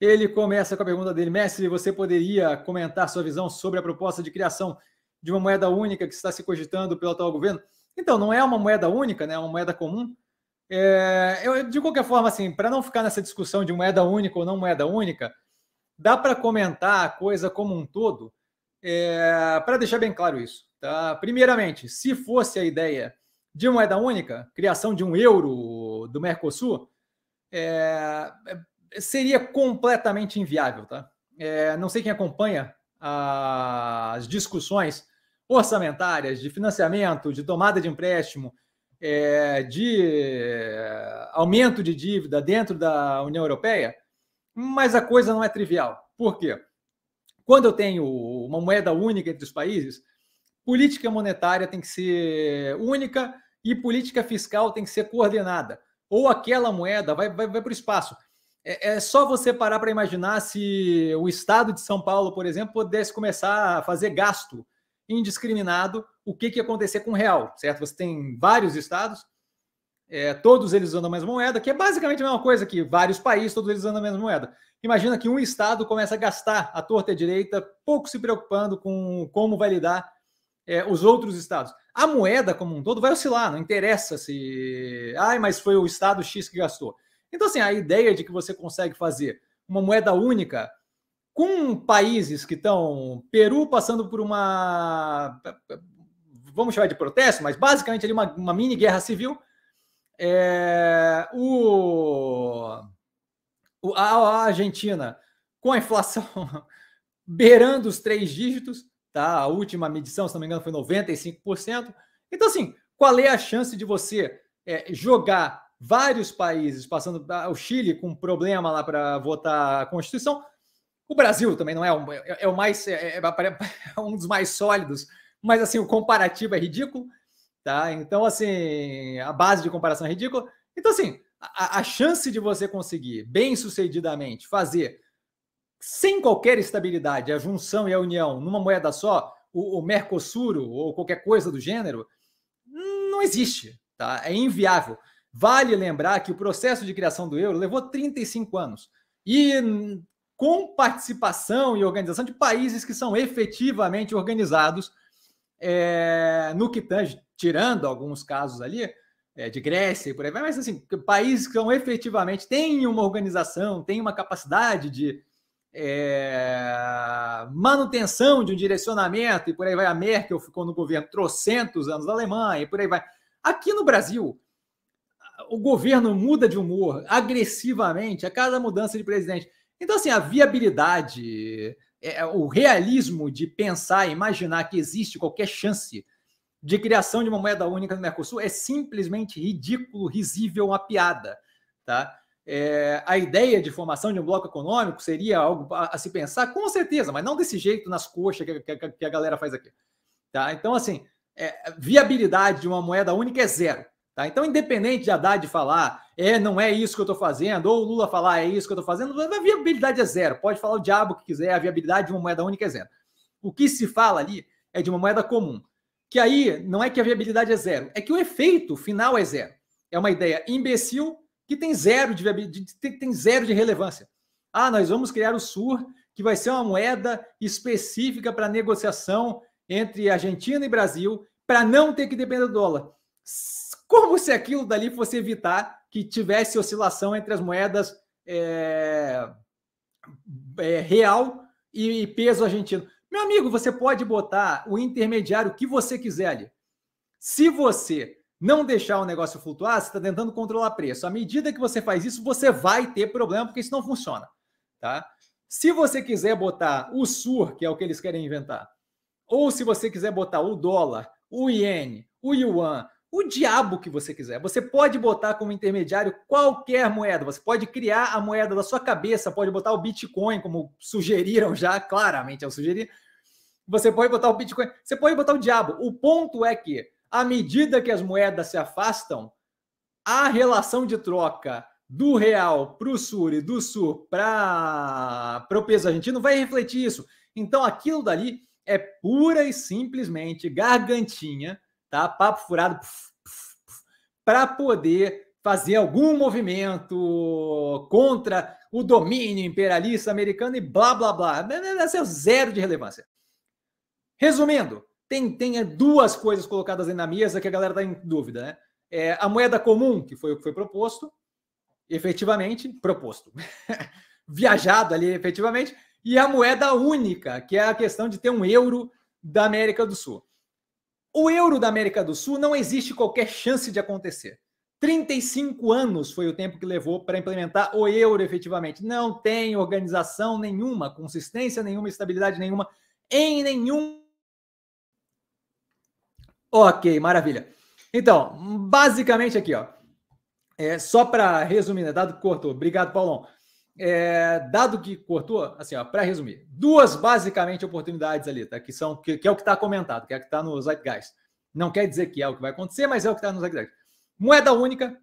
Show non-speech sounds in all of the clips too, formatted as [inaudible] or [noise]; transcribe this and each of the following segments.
Ele começa com a pergunta dele: Mestre, você poderia comentar sua visão sobre a proposta de criação de uma moeda única que está se cogitando pelo atual governo? Então, não é uma moeda única, né? é uma moeda comum. É, eu, de qualquer forma, assim, para não ficar nessa discussão de moeda única ou não moeda única, dá para comentar a coisa como um todo, é, para deixar bem claro isso. Tá? Primeiramente, se fosse a ideia de moeda única, criação de um euro do Mercosul, é, seria completamente inviável, tá? É, não sei quem acompanha as discussões orçamentárias de financiamento, de tomada de empréstimo, é, de é, aumento de dívida dentro da União Europeia, mas a coisa não é trivial. Por quê? Quando eu tenho uma moeda única entre os países, política monetária tem que ser única e política fiscal tem que ser coordenada. Ou aquela moeda vai, vai, vai para o espaço. É, é só você parar para imaginar se o estado de São Paulo, por exemplo, pudesse começar a fazer gasto indiscriminado, o que, que ia acontecer com o real, certo? Você tem vários estados, é, todos eles usando a mesma moeda, que é basicamente a mesma coisa que vários países, todos eles usando a mesma moeda. Imagina que um estado começa a gastar a torta e a direita, pouco se preocupando com como vai lidar é, os outros estados. A moeda como um todo vai oscilar, não interessa se. Ai, mas foi o estado X que gastou. Então, assim, a ideia de que você consegue fazer uma moeda única com países que estão Peru passando por uma vamos chamar de protesto, mas basicamente ali uma, uma mini guerra civil. É, o, o a, Argentina com a inflação [laughs] beirando os três dígitos, tá? A última medição, se não me engano, foi 95%. Então, assim, qual é a chance de você é, jogar vários países passando, o Chile com problema lá para votar a Constituição, o Brasil também não é, um, é, é o mais é é, é, é, é, um dos mais sólidos, mas assim o comparativo é ridículo, tá? Então assim a base de comparação é ridícula. Então assim a, a chance de você conseguir bem sucedidamente fazer sem qualquer estabilidade a junção e a união numa moeda só o, o Mercosur ou qualquer coisa do gênero não existe, tá? É inviável. Vale lembrar que o processo de criação do euro levou 35 anos e hum, com participação e organização de países que são efetivamente organizados é, no que tange, tirando alguns casos ali, é, de Grécia e por aí vai, mas assim, países que são efetivamente, têm uma organização, têm uma capacidade de é, manutenção de um direcionamento e por aí vai. A Merkel ficou no governo trocentos anos da Alemanha e por aí vai. Aqui no Brasil, o governo muda de humor agressivamente a cada mudança de presidente. Então, assim, a viabilidade, é, é, o realismo de pensar e imaginar que existe qualquer chance de criação de uma moeda única no Mercosul é simplesmente ridículo, risível, uma piada. Tá? É, a ideia de formação de um bloco econômico seria algo a, a se pensar, com certeza, mas não desse jeito nas coxas que, que, que a galera faz aqui. Tá? Então, assim, é, viabilidade de uma moeda única é zero. Tá? Então, independente de Haddad falar, é, não é isso que eu estou fazendo, ou Lula falar, é isso que eu estou fazendo, a viabilidade é zero. Pode falar o diabo que quiser, a viabilidade de uma moeda única é zero. O que se fala ali é de uma moeda comum. Que aí não é que a viabilidade é zero, é que o efeito final é zero. É uma ideia imbecil que tem zero de viabilidade, tem zero de relevância. Ah, nós vamos criar o SUR, que vai ser uma moeda específica para negociação entre Argentina e Brasil, para não ter que depender do dólar como se aquilo dali fosse evitar que tivesse oscilação entre as moedas é, é, real e, e peso argentino. Meu amigo, você pode botar o intermediário que você quiser ali. Se você não deixar o negócio flutuar, você está tentando controlar preço. À medida que você faz isso, você vai ter problema, porque isso não funciona. Tá? Se você quiser botar o SUR, que é o que eles querem inventar, ou se você quiser botar o dólar, o iene, o yuan, o diabo que você quiser. Você pode botar como intermediário qualquer moeda, você pode criar a moeda da sua cabeça, pode botar o Bitcoin, como sugeriram já, claramente eu é sugeri Você pode botar o Bitcoin, você pode botar o diabo. O ponto é que, à medida que as moedas se afastam, a relação de troca do real para o sul e do sul para o peso argentino vai refletir isso. Então, aquilo dali é pura e simplesmente gargantinha tá? Papo furado para poder fazer algum movimento contra o domínio imperialista americano e blá blá blá. Essa é né, né, né, zero de relevância. Resumindo, tem, tem duas coisas colocadas aí na mesa que a galera está em dúvida, né? É, a moeda comum, que foi o que foi proposto, efetivamente, proposto, [laughs] viajado ali efetivamente, e a moeda única, que é a questão de ter um euro da América do Sul. O euro da América do Sul não existe qualquer chance de acontecer. 35 anos foi o tempo que levou para implementar o euro efetivamente. Não tem organização nenhuma, consistência nenhuma, estabilidade nenhuma, em nenhum. Ok, maravilha. Então, basicamente aqui, ó. É, só para resumir, né? Dado que cortou. Obrigado, Paulão. É, dado que cortou, assim, para resumir, duas basicamente oportunidades ali, tá? Que são que, que é o que está comentado, que é o que está no Zeitgeist. Não quer dizer que é o que vai acontecer, mas é o que está no Zeitgeist. Moeda única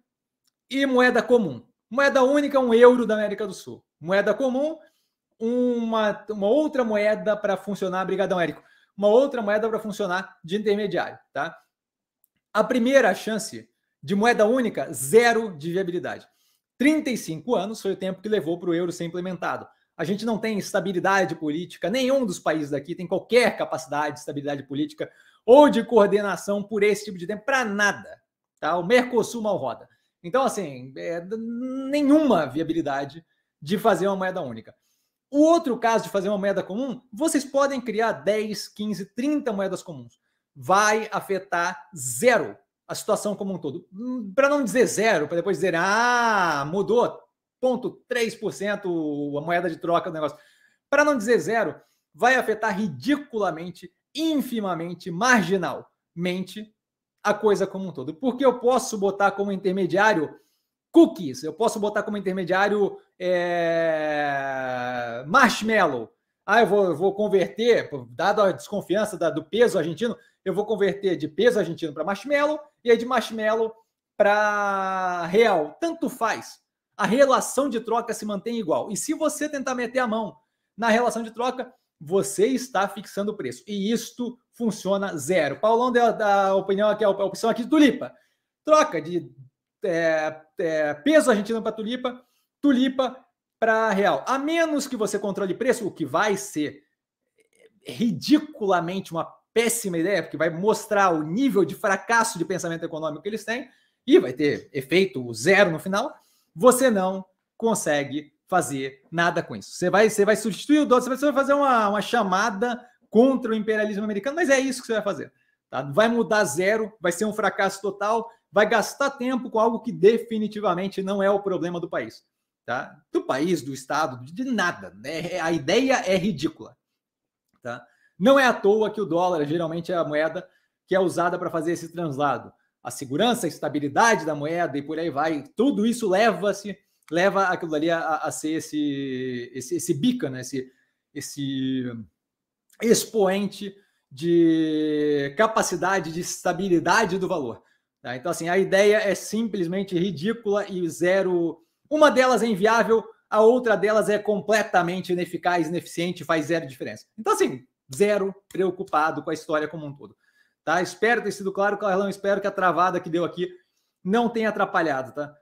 e moeda comum. Moeda única, um euro da América do Sul. Moeda comum, uma, uma outra moeda para funcionar, brigadão Érico, uma outra moeda para funcionar de intermediário, tá? A primeira chance de moeda única, zero de viabilidade. 35 anos foi o tempo que levou para o euro ser implementado. A gente não tem estabilidade política, nenhum dos países daqui tem qualquer capacidade de estabilidade política ou de coordenação por esse tipo de tempo, para nada. Tá? O Mercosul mal roda. Então, assim, é, nenhuma viabilidade de fazer uma moeda única. O outro caso de fazer uma moeda comum, vocês podem criar 10, 15, 30 moedas comuns. Vai afetar zero a situação como um todo. Hum, para não dizer zero, para depois dizer, ah, mudou 0,3% a moeda de troca do negócio. Para não dizer zero, vai afetar ridiculamente, infimamente, marginalmente a coisa como um todo. Porque eu posso botar como intermediário cookies, eu posso botar como intermediário é, marshmallow, ah, eu vou, eu vou converter, dado a desconfiança da, do peso argentino, eu vou converter de peso argentino para marshmallow e aí de marshmallow para real. Tanto faz. A relação de troca se mantém igual. E se você tentar meter a mão na relação de troca, você está fixando o preço. E isto funciona zero. Paulão deu a opinião aqui, a opção aqui de tulipa. Troca de é, é, peso argentino para tulipa. Tulipa para real. A menos que você controle preço, o que vai ser ridiculamente uma péssima ideia, porque vai mostrar o nível de fracasso de pensamento econômico que eles têm e vai ter efeito zero no final, você não consegue fazer nada com isso. Você vai, você vai substituir o dólar, você vai fazer uma, uma chamada contra o imperialismo americano, mas é isso que você vai fazer. Tá? Vai mudar zero, vai ser um fracasso total, vai gastar tempo com algo que definitivamente não é o problema do país tá? do país, do Estado, de nada. Né? É, a ideia é ridícula. Tá? Não é à toa que o dólar geralmente é a moeda que é usada para fazer esse translado. A segurança, a estabilidade da moeda e por aí vai, tudo isso leva-se, leva aquilo ali a, a ser esse, esse, esse bica, né? esse, esse expoente de capacidade de estabilidade do valor. Tá? Então, assim, a ideia é simplesmente ridícula e zero uma delas é inviável, a outra delas é completamente ineficaz, ineficiente, faz zero diferença. Então, assim, zero preocupado com a história como um todo. Tá? Espero ter sido claro, Carlão. Espero que a travada que deu aqui não tenha atrapalhado, tá?